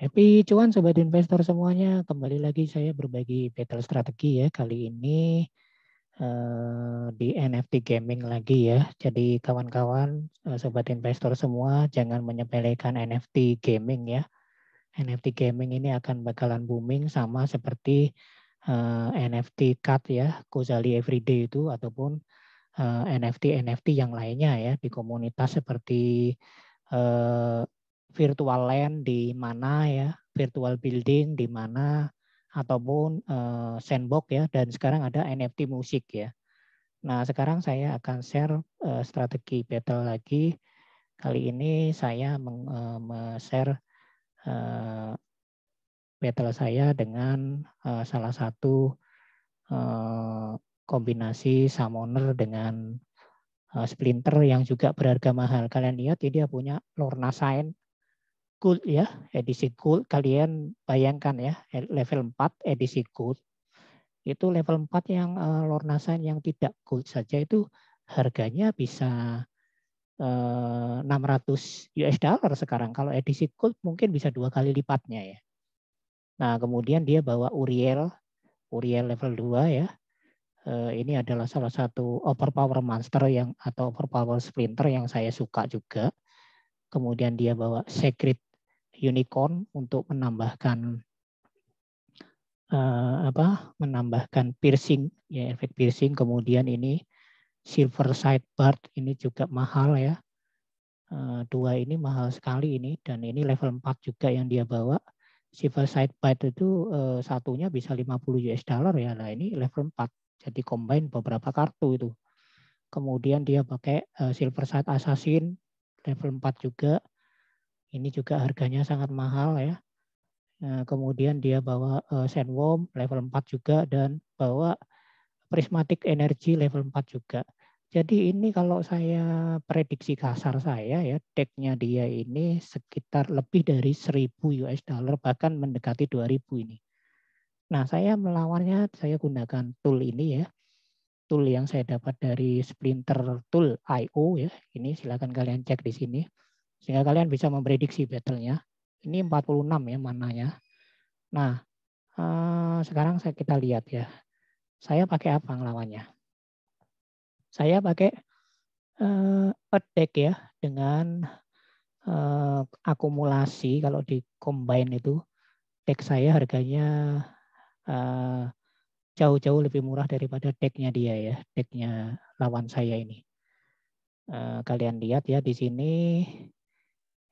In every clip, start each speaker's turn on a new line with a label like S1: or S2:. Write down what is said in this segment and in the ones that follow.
S1: Happy cuan sobat investor semuanya. Kembali lagi saya berbagi battle strategi ya kali ini eh, di NFT gaming lagi ya. Jadi kawan-kawan eh, sobat investor semua jangan menyepelekan NFT gaming ya. NFT gaming ini akan bakalan booming sama seperti eh, NFT card ya, Kozali Everyday itu ataupun NFT-NFT yang lainnya ya di komunitas seperti virtual land di mana ya, virtual building di mana ataupun uh, sandbox ya dan sekarang ada NFT musik ya. Nah, sekarang saya akan share uh, strategi battle lagi. Kali ini saya meng, eh, share uh, battle saya dengan uh, salah satu uh, kombinasi summoner dengan uh, splinter yang juga berharga mahal. Kalian lihat ini dia punya Lorna Sign Gold ya, edisi Gold kalian bayangkan ya, level 4 edisi Gold. Itu level 4 yang uh, eh, lornasan yang tidak Gold saja itu harganya bisa uh, 600 US dollar sekarang. Kalau edisi Gold mungkin bisa dua kali lipatnya ya. Nah, kemudian dia bawa Uriel, Uriel level 2 ya. Uh, ini adalah salah satu overpower monster yang atau overpower splinter yang saya suka juga kemudian dia bawa Secret unicorn untuk menambahkan uh, apa menambahkan piercing ya efek piercing kemudian ini silver side part ini juga mahal ya uh, dua ini mahal sekali ini dan ini level 4 juga yang dia bawa silver side part itu uh, satunya bisa 50 US dollar ya Nah ini level 4 jadi combine beberapa kartu itu kemudian dia pakai uh, silver side assassin level 4 juga ini juga harganya sangat mahal ya. Nah, kemudian dia bawa uh, eh, sandworm level 4 juga dan bawa prismatic energy level 4 juga. Jadi ini kalau saya prediksi kasar saya ya, decknya dia ini sekitar lebih dari 1000 US dollar bahkan mendekati 2000 ini. Nah, saya melawannya saya gunakan tool ini ya. Tool yang saya dapat dari Splinter Tool IO ya. Ini silakan kalian cek di sini. Sehingga kalian bisa memprediksi battle-nya. Ini 46 ya mananya. Nah, eh, sekarang saya kita lihat ya. Saya pakai apa ngelawannya? Saya pakai eh, attack ya dengan eh, akumulasi kalau di combine itu deck saya harganya eh, jauh-jauh lebih murah daripada decknya dia ya, decknya lawan saya ini. Eh, kalian lihat ya di sini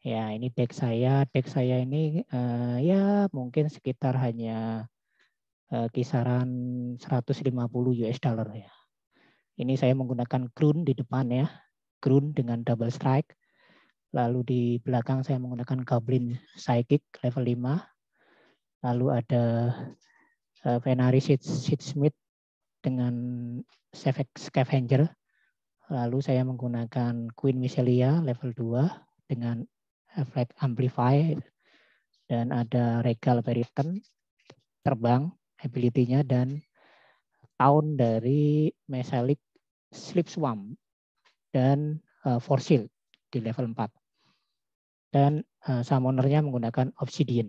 S1: Ya, ini tag saya. Tag saya ini uh, ya mungkin sekitar hanya uh, kisaran 150 US dollar ya. Ini saya menggunakan crown di depan ya. Crown dengan double strike. Lalu di belakang saya menggunakan goblin psychic level 5. Lalu ada uh, Venari Sheet Smith dengan Sevex Scavenger. Lalu saya menggunakan Queen Miselia level 2 dengan efek Amplifier dan ada regal periton, terbang, ability-nya, dan tahun dari Mesalik slip swamp dan uh, eh, for di level 4. Dan uh, summoner-nya menggunakan obsidian.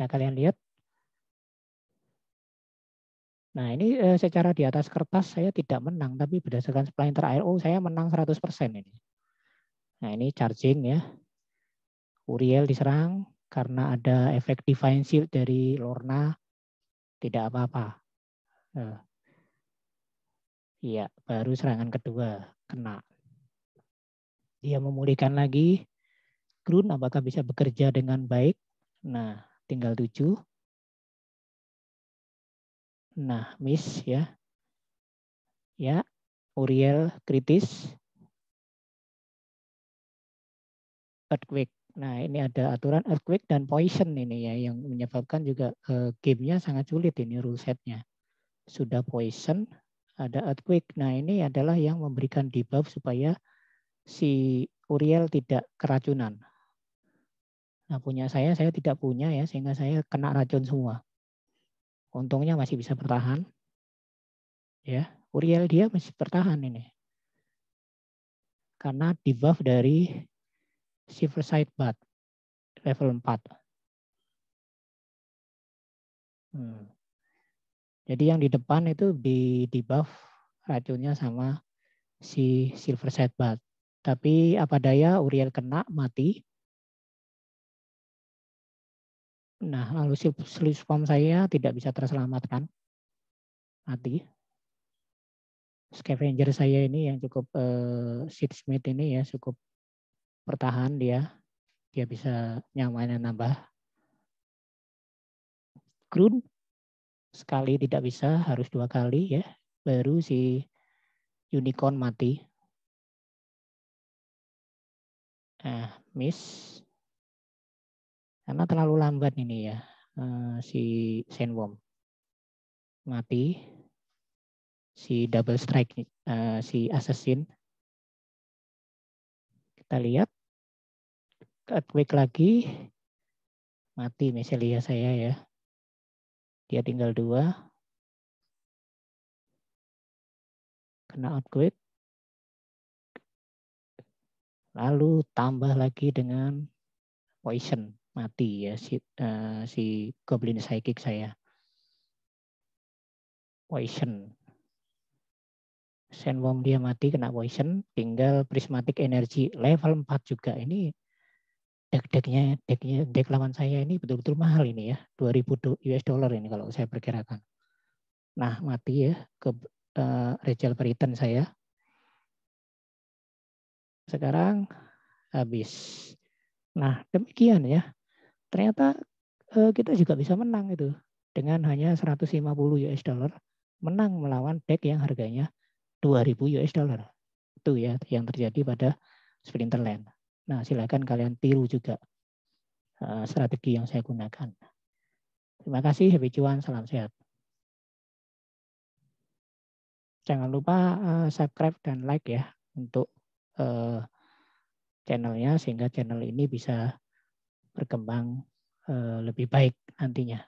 S1: Nah, kalian lihat. Nah, ini uh, secara di atas kertas saya tidak menang, tapi berdasarkan splinter IO oh, saya menang 100% ini. Nah, ini charging ya. Uriel diserang karena ada efek divine shield dari Lorna tidak apa-apa. Eh, iya, -apa. baru serangan kedua kena.
S2: Dia memulihkan lagi. Grun apakah bisa bekerja dengan baik? Nah, tinggal tujuh. Nah, miss ya. Ya, Uriel kritis. Earthquake Nah ini ada aturan earthquake
S1: dan poison ini ya yang menyebabkan juga uh, gamenya sangat sulit ini rule setnya. Sudah poison, ada earthquake. Nah ini adalah yang memberikan debuff supaya si Uriel tidak keracunan. Nah punya saya, saya tidak punya ya sehingga saya kena racun semua. Untungnya masih bisa bertahan.
S2: Ya, Uriel dia masih bertahan ini. Karena debuff dari Silver Side Bath level 4. Hmm. Jadi yang di depan itu di debuff racunnya sama si Silver Side Bath. Tapi apa daya Uriel kena mati. Nah, lalu si form saya tidak bisa terselamatkan.
S1: Mati. Scavenger saya ini yang cukup uh, eh, Seed Smith ini ya cukup bertahan dia dia bisa nyamannya nambah
S2: ground sekali tidak bisa harus dua kali ya baru si unicorn mati nah miss karena terlalu lambat ini ya eh, si sandworm mati si double strike eh, si assassin kita lihat earthquake lagi mati misalnya saya ya dia tinggal dua kena earthquake lalu tambah lagi dengan poison
S1: mati ya si uh, si goblin psychic saya poison sandworm dia mati kena poison tinggal prismatic energy level 4 juga ini deck decknya deck deck lawan saya ini betul-betul mahal ini ya 2000 US dollar ini kalau saya perkirakan nah mati ya ke uh, Rachel Britain saya sekarang habis nah demikian ya ternyata uh, kita juga bisa menang itu dengan hanya 150 US dollar menang melawan deck yang harganya 2000 US dollar itu ya yang terjadi pada Splinterland Nah, silakan kalian tiru juga eh, strategi yang saya gunakan. Terima kasih, happy cuan, salam sehat. Jangan lupa eh, subscribe dan like ya untuk eh, channelnya sehingga channel ini bisa berkembang
S2: lebih baik nantinya.